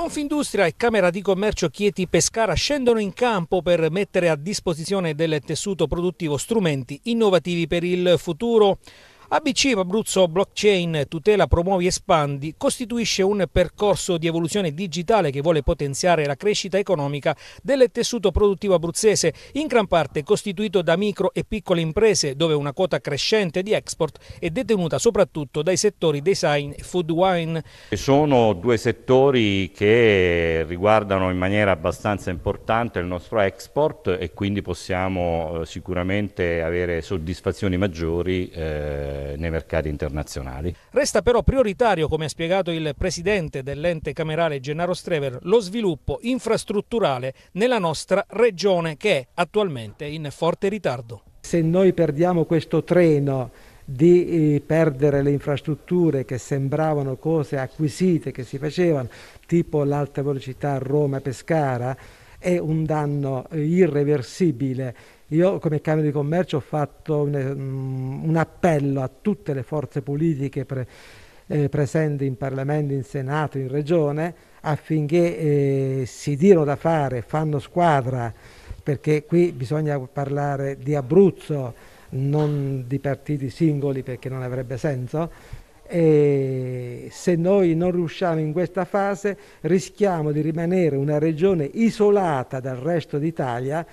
Confindustria e Camera di Commercio Chieti Pescara scendono in campo per mettere a disposizione del tessuto produttivo strumenti innovativi per il futuro. ABC Abruzzo Blockchain Tutela, Promuovi, Espandi costituisce un percorso di evoluzione digitale che vuole potenziare la crescita economica del tessuto produttivo abruzzese, in gran parte costituito da micro e piccole imprese, dove una quota crescente di export è detenuta soprattutto dai settori design e food wine. Sono due settori che riguardano in maniera abbastanza importante il nostro export e quindi possiamo eh, sicuramente avere soddisfazioni maggiori eh, eh, nei mercati internazionali. Resta però prioritario, come ha spiegato il presidente dell'ente camerale Gennaro Strever, lo sviluppo infrastrutturale nella nostra regione che è attualmente in forte ritardo. Se noi perdiamo questo treno di eh, perdere le infrastrutture che sembravano cose acquisite che si facevano, tipo l'alta velocità Roma-Pescara, è un danno irreversibile io come Camera di Commercio ho fatto un, mm, un appello a tutte le forze politiche pre, eh, presenti in Parlamento, in Senato, in Regione, affinché eh, si diano da fare, fanno squadra, perché qui bisogna parlare di Abruzzo, non di partiti singoli perché non avrebbe senso, e se noi non riusciamo in questa fase rischiamo di rimanere una regione isolata dal resto d'Italia